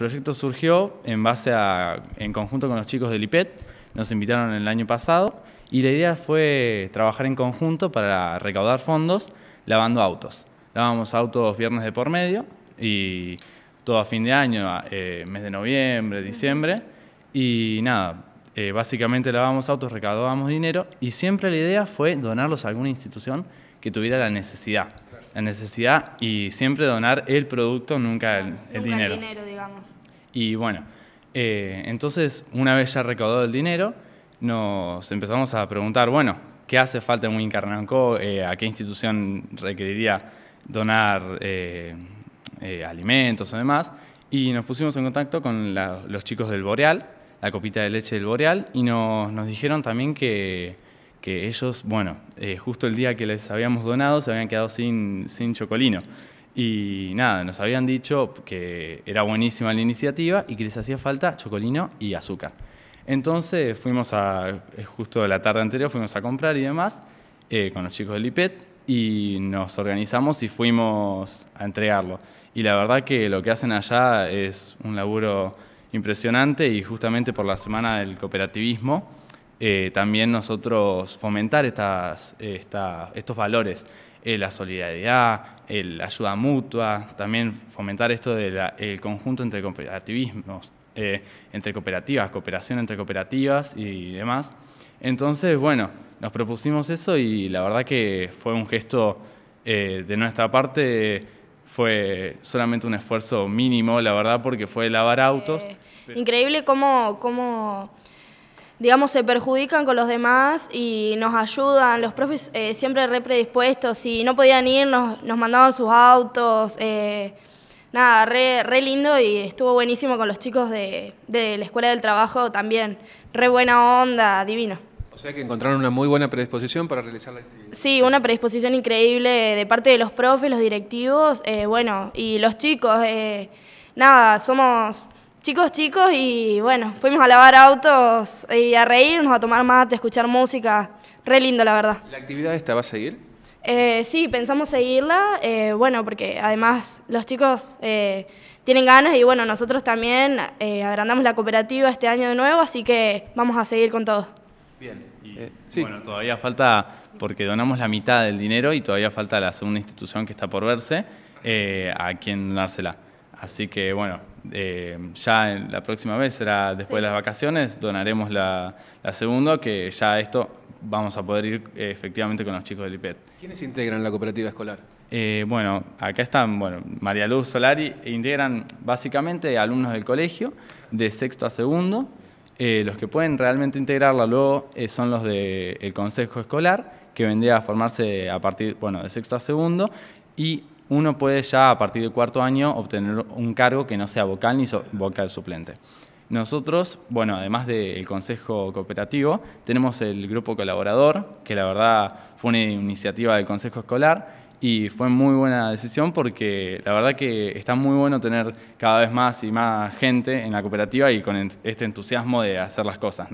proyecto surgió en base a, en conjunto con los chicos del IPET, nos invitaron el año pasado y la idea fue trabajar en conjunto para recaudar fondos lavando autos. Lavábamos autos viernes de por medio y todo a fin de año, eh, mes de noviembre, diciembre y nada, eh, básicamente lavábamos autos, recaudábamos dinero y siempre la idea fue donarlos a alguna institución que tuviera la necesidad. La necesidad y siempre donar el producto, nunca El dinero y bueno, eh, entonces una vez ya recaudado el dinero, nos empezamos a preguntar, bueno, ¿qué hace falta en un Eh, ¿A qué institución requeriría donar eh, eh, alimentos o demás? Y nos pusimos en contacto con los chicos del Boreal, la copita de leche del Boreal, y nos, dijeron también que, ellos, bueno, justo el día que les habíamos donado se habían quedado sin chocolino. Y nada, nos habían dicho que era buenísima la iniciativa y que les hacía falta chocolino y azúcar. Entonces fuimos a, eh, justo la tarde anterior, fuimos a comprar y demás eh, con los chicos del IPET y nos organizamos y fuimos a entregarlo. Y la verdad que lo que hacen allá es un laburo impresionante y justamente por la semana del cooperativismo eh, también nosotros fomentar estos valores, eh, la solidaridad, eh, la ayuda mutua, también fomentar esto del conjunto entre cooperativismos, entre cooperativas, cooperación entre cooperativas y demás. Entonces, bueno, nos propusimos eso y la verdad que fue un gesto de nuestra parte, fue solamente un esfuerzo mínimo, la verdad, porque fue lavar autos. Increíble cómo... cómo digamos, se perjudican con los demás y nos ayudan. Los profes eh, siempre re predispuestos, si no podían ir, nos, mandaban sus autos. Eh, nada, re, lindo y estuvo buenísimo con los chicos de, la Escuela del Trabajo también. Re buena onda, divino. O sea que encontraron una muy buena predisposición para realizar la actividad. Sí, una predisposición increíble de parte de los profes, los directivos, eh, bueno, y los chicos. nada, somos chicos, chicos, y bueno, fuimos a lavar autos y a reírnos, a tomar mate, a escuchar música. Re lindo, la verdad. ¿La actividad esta va a seguir? Eh, sí, pensamos seguirla, eh, bueno, porque además los chicos eh, tienen ganas y bueno, nosotros también agrandamos la cooperativa este año de nuevo, así que vamos a seguir con todo. Bien, y bueno, todavía falta, porque donamos la mitad del dinero y todavía falta la segunda institución que está por verse, a quien dársela. Así que bueno, eh, ya en la próxima vez será después de las vacaciones, donaremos la, segunda, que ya esto vamos a poder ir eh, efectivamente con los chicos del IPET. ¿Quiénes integran la cooperativa escolar? Eh, bueno, acá están, bueno, María Luz Solari, e integran básicamente alumnos del colegio, de sexto a segundo. los que pueden realmente integrarla luego son los del consejo escolar, que vendría a formarse a partir, bueno, de sexto a segundo, y uno puede ya a partir del cuarto año obtener un cargo que no sea vocal ni vocal suplente. Nosotros, bueno, además del Consejo Cooperativo, tenemos el Grupo Colaborador, que la verdad fue una iniciativa del Consejo Escolar y fue muy buena decisión porque la verdad que está muy bueno tener cada vez más y más gente en la cooperativa y con este entusiasmo de hacer las cosas.